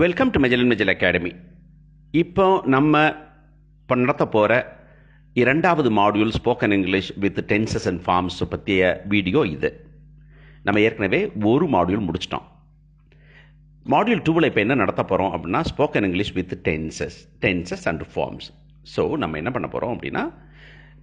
welcome to Mejal and Mejal academy இப்போ நம்ம இப்போ நடத்த போகிற இரண்டாவது module spoken English with tenses and forms பற்றிய வீடியோ இது நம்ம ஏற்கனவே ஒரு மாடியூல் முடிச்சிட்டோம் மாடியூல் டூவில் இப்போ என்ன நடத்த போகிறோம் அப்படின்னா spoken English with tenses tenses and forms so நம்ம என்ன பண்ண போகிறோம் அப்படின்னா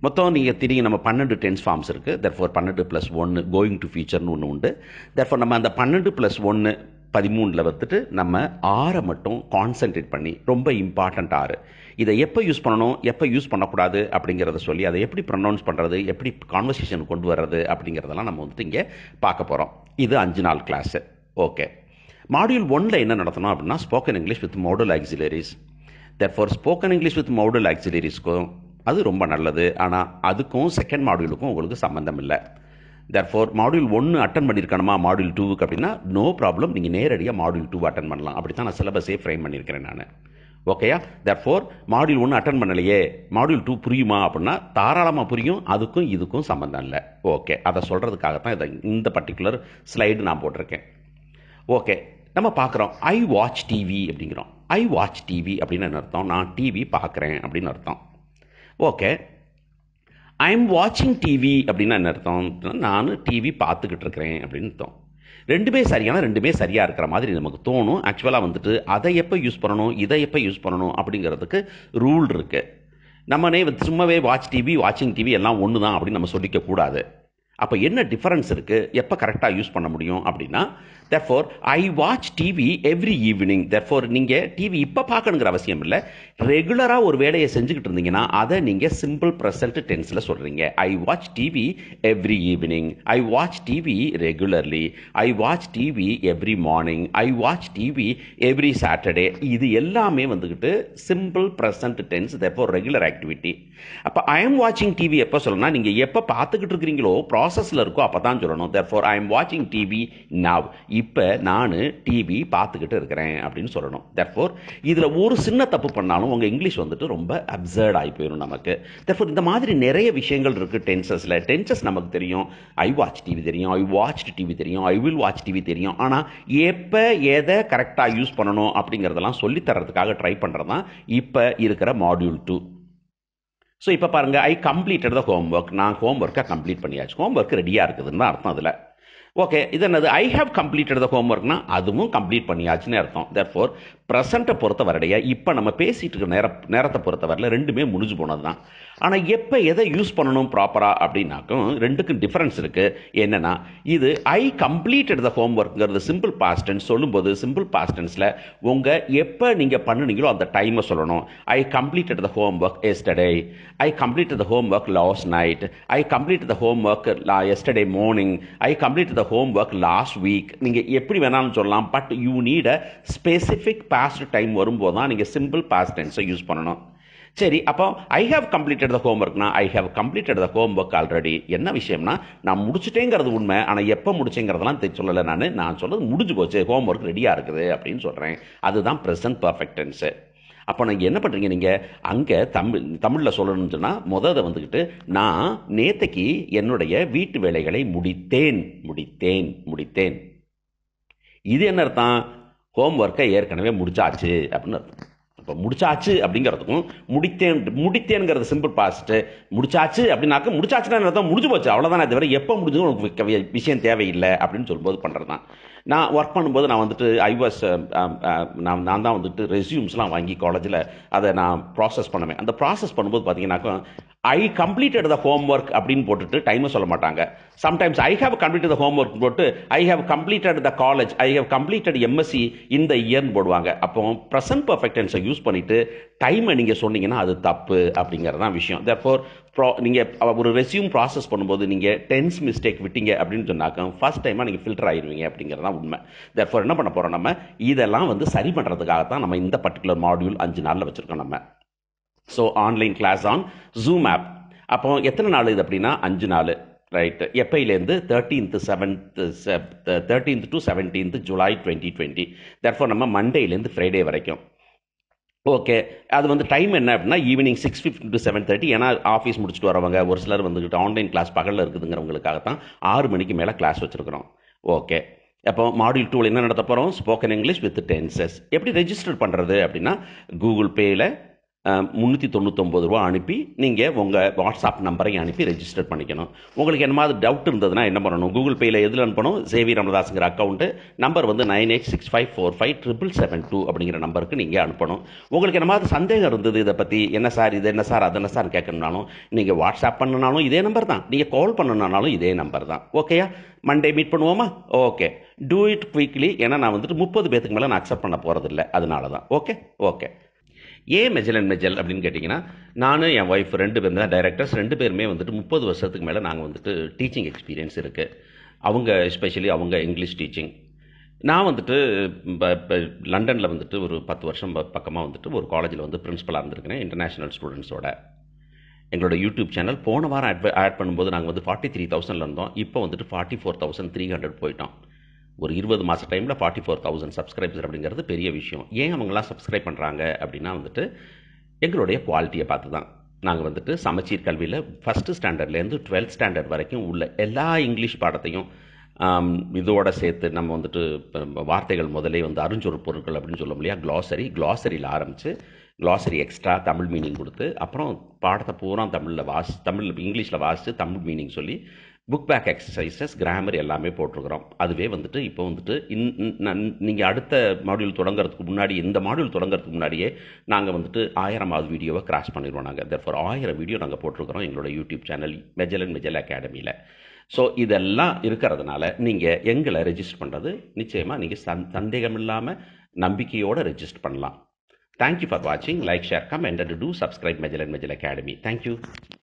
மொத்தம் நீங்கள் திரும்பி நம்ம பன்னெண்டு டென்ஸ் ஃபார்ம்ஸ் இருக்குது தர்ஃபோர் பன்னெண்டு ப்ளஸ் ஒன்று கோயிங் டு ஃபியூச்சர்னு ஒன்று உண்டு தர்ஃபோர் நம்ம அந்த பன்னெண்டு ப்ளஸ் ஒன்று பதிமூணில் வந்துட்டு நம்ம ஆறை மட்டும் கான்சென்ட்ரேட் பண்ணி ரொம்ப இம்பார்ட்டண்ட் ஆறு இதை எப்போ யூஸ் பண்ணணும் எப்போ யூஸ் பண்ணக்கூடாது அப்படிங்கிறத சொல்லி அதை எப்படி ப்ரொனவுன்ஸ் பண்ணுறது எப்படி கான்வர்சேஷன் கொண்டு வர்றது அப்படிங்கிறதெல்லாம் நம்ம வந்துட்டு இங்கே பார்க்க போகிறோம் இது அஞ்சு நாள் கிளாஸு ஓகே மாடியூல் ஒனில் என்ன நடத்தணும் அப்படின்னா spoken English with modal auxiliaries for spoken English with modal ஆக்சிலரிஸ்க்கும் அது ரொம்ப நல்லது ஆனால் அதுக்கும் செகண்ட் மாடியூலுக்கும் உங்களுக்கு சம்மந்தம் இல்லை தேர்ஃபோர் மாடியூல் ஒன்று அட்டன் பண்ணியிருக்கணுமா மாடியூல் டூவுக்கு அப்படின்னா நோ ப்ராப்ளம் நீங்கள் நேரடியாக மாடியூல் டூ அட்டன் பண்ணலாம் அப்படி தான் நான் சிலபஸே ஃப்ரேம் பண்ணியிருக்கிறேன் நான் ஓகேயா தேர் ஃபோர் மாடியூல் ஒன்று அட்டன் பண்ணலையே மாடியூல் டூ புரியுமா அப்படின்னா தாராளமாக புரியும் அதுக்கும் இதுக்கும் சம்மந்தம் இல்லை ஓகே அதை சொல்கிறதுக்காக தான் இதை இந்த பர்டிகுலர் ஸ்லைடு நான் போட்டிருக்கேன் ஓகே நம்ம பார்க்குறோம் ஐ வாட்ச் டிவி அப்படிங்கிறோம் ஐ வாட்ச் டிவி அப்படின்னு அர்த்தம் நான் டிவி பார்க்குறேன் அப்படின்னு அர்த்தம் ஓகே ஐ எம் வாட்சிங் டிவி அப்படின்னா என்ன அர்த்தம் நான் டிவி பார்த்துக்கிட்டு இருக்கிறேன் அப்படின்னு அர்த்தம் ரெண்டுமே சரியான ரெண்டுமே சரியாக இருக்கிற மாதிரி நமக்கு தோணும் ஆக்சுவலாக வந்துட்டு அதை எப்போ யூஸ் பண்ணணும் இதை எப்போ யூஸ் பண்ணணும் அப்படிங்கிறதுக்கு ரூல் இருக்குது நம்மனே சும்மாவே வாட்ச் டிவி வாட்சிங் டிவி எல்லாம் ஒன்று தான் அப்படின்னு நம்ம சொல்லிக்கக்கூடாது அப்போ என்ன டிஃபரன்ஸ் இருக்குது எப்போ கரெக்டாக யூஸ் பண்ண முடியும் அப்படின்னா therefore I watch TV every evening therefore நீங்கள் டிவி இப்போ பார்க்கணுங்கிற அவசியம் இல்லை ரெகுலராக ஒரு வேலையை செஞ்சுக்கிட்டு இருந்தீங்கன்னா அதை நீங்கள் சிம்பிள் ப்ரெசன்ட் டென்ஸில் சொல்கிறீங்க I watch TV every evening I watch TV regularly I watch TV every morning I watch TV every Saturday இது எல்லாமே வந்துக்கிட்டு simple present tense therefore regular activity அப்போ ஐ எம் வாட்சிங் டிவி எப்போ சொல்லணும்னா நீங்கள் எப்போ பார்த்துக்கிட்டு இருக்கிறீங்களோ ப்ராசஸில் இருக்கோ அப்போ தான் சொல்லணும் தர்ஃபோர் ஐ எம் வாட்சிங் டிவி நவ் இப்போ நான் டிவி பார்த்துக்கிட்டு இருக்கிறேன் அப்படின்னு சொல்லணும் தெர்ஃபோர் இதில் ஒரு சின்ன தப்பு பண்ணாலும் உங்கள் இங்கிலீஷ் வந்துட்டு ரொம்ப அப்சர்ட் ஆகி போயிடும் நமக்கு தெர்ஃபோர் இந்த மாதிரி நிறைய விஷயங்கள் இருக்குது டென்சஸில் டென்சஸ் நமக்கு தெரியும் ஐ வாட்ச் டிவி தெரியும் ஐ வாட்ச் டிவி தெரியும் ஐ வில் வாட்ச் டிவி தெரியும் ஆனால் எப்போ எதை கரெக்டாக யூஸ் பண்ணணும் அப்படிங்கிறதெல்லாம் சொல்லித்தரதுக்காக ட்ரை பண்ணுறது தான் இப்போ இருக்கிற மாடியூல் டூ ஸோ இப்போ பாருங்கள் I completed the homework நான் ஹோம் ஒர்க்கை கம்ப்ளீட் பண்ணியாச்சு ஹோம் ஒர்க் ரெடியாக இருக்குதுன்னு தான் அர்த்தம் அதில் ஓகே இது என்னது ஐ ஹவ் கம்ப்ளீட்டட் த ஹோம் ஒர்க்னா அதுவும் கம்ப்ளீட் பண்ணியாச்சுன்னு அர்த்தம் ஃபோர் ப்ரெசண்ட்டை பொறுத்த வரைய இப்போ நம்ம பேசிகிட்டு இருக்க நேர நேரத்தை பொறுத்தவரையில் ரெண்டுமே முடிஞ்சு போனது தான் ஆனால் எப்போ எதை யூஸ் பண்ணணும் ப்ராப்பராக அப்படின்னாக்கும் ரெண்டுக்கும் டிஃப்ரென்ஸ் இருக்குது என்னென்னா இது ஐ கம்ப்ளீட்டட் த ஹோம் ஒர்க்குங்கிறது சிம்பிள் பாஸ்டன்ஸ் சொல்லும்போது சிம்பிள் பாஸ்டன்ஸில் உங்கள் எப்போ நீங்கள் பண்ணுனீங்களோ அந்த டைமை சொல்லணும் I completed the homework yesterday I complete the homework last night I complete the homework yesterday morning I complete the homework last week நீங்கள் எப்படி வேணாலும் சொல்லலாம் but you need a specific past time வரும்போது தான் நீங்கள் simple past டைம்ஸை use பண்ணணும் சரி அப்போ ஐ ஹவ் கம்ப்ளீட்டட் த ஹோம் ஒர்க்னா I have completed the homework already என்ன விஷயம்னா நான் முடிச்சுட்டேங்கிறது உண்மை ஆனால் எப்போ முடிச்சேங்கிறதெல்லாம் சொல்லலை நான் நான் சொல்கிறது முடிஞ்சு போச்சு ஹோம் ஒர்க் ரெடியாக இருக்குது அப்படின்னு சொல்கிறேன் அதுதான் ப்ரெசன்ட் பர்ஃபெக்டன்ஸு அப்போ நீங்கள் என்ன பண்ணுறீங்க நீங்கள் அங்கே தமிழ் தமிழில் சொல்லணும்னு சொன்னால் முத அதை வந்துக்கிட்டு நான் நேத்தைக்கு என்னுடைய வீட்டு வேலைகளை முடித்தேன் முடித்தேன் முடித்தேன் இது என்ன அர்த்தம் ஹோம் ஒர்க்கை ஏற்கனவே முடிச்சாச்சு அப்படின்னு அர்த்தம் இப்போ முடிச்சாச்சு அப்படிங்கிறதுக்கும் முடித்தேன் முடித்தேங்கிறது சிம்பிள் பாஸ்ட்டு முடிச்சாச்சு அப்படின்னாக்க முடிச்சாச்சுன்னா முடிஞ்சு போச்சு அவ்வளோதான் வரை எப்போ முடிஞ்சதும் உனக்கு விஷயம் தேவையில்லை அப்படின்னு சொல்லும்போது பண்ணுறது தான் நான் ஒர்க் பண்ணும்போது நான் வந்துட்டு ஐவாஸ் um, um, um, நான் நான் தான் வந்துட்டு ரெசியூம்ஸ்லாம் வாங்கி காலேஜில் அதை நான் ப்ராசஸ் பண்ணுவேன் அந்த ப்ராசஸ் பண்ணும்போது பார்த்தீங்கன்னாக்கா I completed the homework அப்படின்னு போட்டுட்டு டைமை சொல்ல மாட்டாங்க sometimes I have complete the homework போட்டு I have completed the college I have completed MSc இந்த இயர்னு போடுவாங்க அப்போ ப்ரெசன்ட் பர்ஃபெக்ட் டென்ஸை யூஸ் பண்ணிவிட்டு டைமை நீங்கள் சொன்னீங்கன்னா அது தப்பு அப்படிங்கிறது தான் விஷயம் தேர்ஃபோர் ப்ரா நீங்கள் ஒரு ரெசியூம் ப்ராசஸ் பண்ணும்போது நீங்கள் டென்ஸ் மிஸ்டேக் விட்டீங்க அப்படின்னு சொன்னாக்க ஃபஸ்ட் டைமாக நீங்கள் ஃபில்டர் ஆயிடுவீங்க அப்படிங்கிறது தான் உண்மை தேர்ஃபோர் என்ன பண்ண போகிறோம் நம்ம இதெல்லாம் வந்து சரி பண்ணுறதுக்காக தான் நம்ம இந்த பர்டிகுலர் மாடியூல் அஞ்சு நாளில் வச்சுருக்கோம் நம்ம so online class on Zoom app அப்போ எத்தனை நாள் இது அப்படின்னா அஞ்சு நாள் ரைட் எப்பையிலேருந்து thirteenth seventh thirteenth to seventeenth July twenty twenty therefore நம்ம மண்டேலேருந்து ஃப்ரைடே வரைக்கும் ஓகே அது வந்து டைம் என்ன அப்படின்னா evening six fifty to seven thirty ஏன்னா ஆஃபீஸ் முடிச்சுட்டு வரவங்க ஒரு சிலர் வந்துக்கிட்டு ஆன்லைன் கிளாஸ் பகலில் இருக்குதுங்கிறவங்களுக்காக தான் ஆறு மணிக்கு மேலே கிளாஸ் வச்சுருக்குறோம் ஓகே அப்போ மாடியூல் டூவில் என்ன நடத்த போகிறோம் ஸ்போக்கன் இங்கிலீஷ் வித் டென்சஸ் எப்படி ரெஜிஸ்டர் பண்ணுறது அப்படின்னா கூகுள் பேயில் முந்நூற்றி தொண்ணூற்றொம்பது ரூபா அனுப்பி நீங்கள் உங்கள் வாட்ஸ்அப் நம்பரை அனுப்பி ரெஜிஸ்டர் பண்ணிக்கணும் உங்களுக்கு என்ன மாதிரி டவுட் இருந்ததுன்னா என்ன பண்ணணும் கூகுள் பேயில் எதில் அனுப்பணும் சேவி ரமதாஸுங்கிற அக்கௌண்ட்டு நம்பர் வந்து nine eight six five four five triple seven two அப்படிங்கிற நம்பருக்கு நீங்கள் அனுப்பணும் உங்களுக்கு என்ன மாதிரி சந்தேகம் இருந்தது இதை பற்றி என்ன சார் இது என்ன சார் அது என்ன சார் கேட்கணுனாலும் நீங்கள் வாட்ஸ்அப் பண்ணனாலும் இதே நம்பர் தான் நீங்கள் கால் பண்ணணுனாலும் இதே நம்பர் தான் ஓகேயா மண்டே மீட் பண்ணுவோமா ஓகே டூ இட் குயிக்லி ஏன்னா நான் வந்துட்டு முப்பது பேத்துக்கு மேலே நான் அக்செப்ட் பண்ண போகிறதில்ல அதனால தான் ஓகே ஓகே ஏன் மெஜல் அண்ட் மெஜல் அப்படின்னு கேட்டிங்கன்னா நானும் என் ஒய்ஃப் ரெண்டு பேரும் தான் டைரக்டர்ஸ் ரெண்டு பேருமே வந்துட்டு முப்பது வருஷத்துக்கு மேலே நாங்கள் வந்துட்டு டீச்சிங் எக்ஸ்பீரியன்ஸ் இருக்குது அவங்க எஸ்பெஷலி அவங்க இங்கிலீஷ் டீச்சிங் நான் வந்துட்டு இப்போ லண்டனில் வந்துட்டு ஒரு பத்து வருஷம் பக்கமாக வந்துட்டு ஒரு காலேஜில் வந்து பிரின்ஸிபலாக இருந்திருக்கேன் இன்டர்நேஷ்னல் ஸ்டூடெண்ட்ஸோட எங்களோட யூடியூப் சேனல் போன வாரம் ஆட் ஆட் பண்ணும்போது நாங்கள் வந்து ஃபார்ட்டி த்ரீ தௌசண்டில் இருந்தோம் இப்போ வந்துட்டு forty four thousand three hundred போயிட்டோம் ஒரு இருபது மாத டைமில் ஃபார்ட்டி ஃபோர் தௌசண்ட் சப்ஸ்கிரைபர்ஸ் அப்படிங்கிறது பெரிய விஷயம் ஏன் அவங்களாம் சப்ஸ்கிரைப் பண்ணுறாங்க அப்படின்னா வந்துட்டு எங்களுடைய குவாலிட்டியை பார்த்து தான் நாங்கள் வந்துட்டு சமச்சீர் கல்வியில் ஃபஸ்ட்டு ஸ்டாண்டர்ட்லேருந்து டுவெல்த் ஸ்டாண்டர்ட் வரைக்கும் உள்ள எல்லா இங்கிலீஷ் பாடத்தையும் இதோட சேர்த்து நம்ம வந்துட்டு வார்த்தைகள் முதலே வந்து அருஞ்சொரு பொருட்கள் அப்படின்னு சொல்லும் இல்லையா க்ளாசரி க்ளாசரியில் ஆரம்பித்து க்ளாசரி எக்ஸ்ட்ரா தமிழ் மீனிங் கொடுத்து அப்புறம் பாடத்தை பூரா தமிழில் வாசி தமிழ் இங்கிலீஷில் வாசித்து தமிழ் மீனிங் சொல்லி புக் பேக் எக்ஸசைசஸ் கிராமர் எல்லாமே போட்டிருக்கிறோம் அதுவே வந்துட்டு இப்போ வந்துட்டு இன் நீங்கள் அடுத்த மாடியூல் தொடங்கிறதுக்கு முன்னாடி இந்த மாடியூல் தொடங்கிறதுக்கு முன்னாடியே நாங்கள் வந்துட்டு ஆயிரமாவது வீடியோவை கிராஸ் பண்ணிடுவோம் நாங்கள் ஃபார் ஆயிரம் வீடியோ நாங்கள் போட்டிருக்கிறோம் எங்களோட YouTube channel Mejal and Mejal அகாடமியில் ஸோ இதெல்லாம் இருக்கிறதுனால நீங்கள் எங்களை ரெஜிஸ்டர் பண்ணுறது நிச்சயமாக நீங்கள் சந் சந்தேகம் இல்லாமல் நம்பிக்கையோடு ரெஜிஸ்டர் பண்ணலாம் தேங்க்யூ ஃபார் வாட்சிங் like share come and do subscribe Mejal and Mejal academy thank you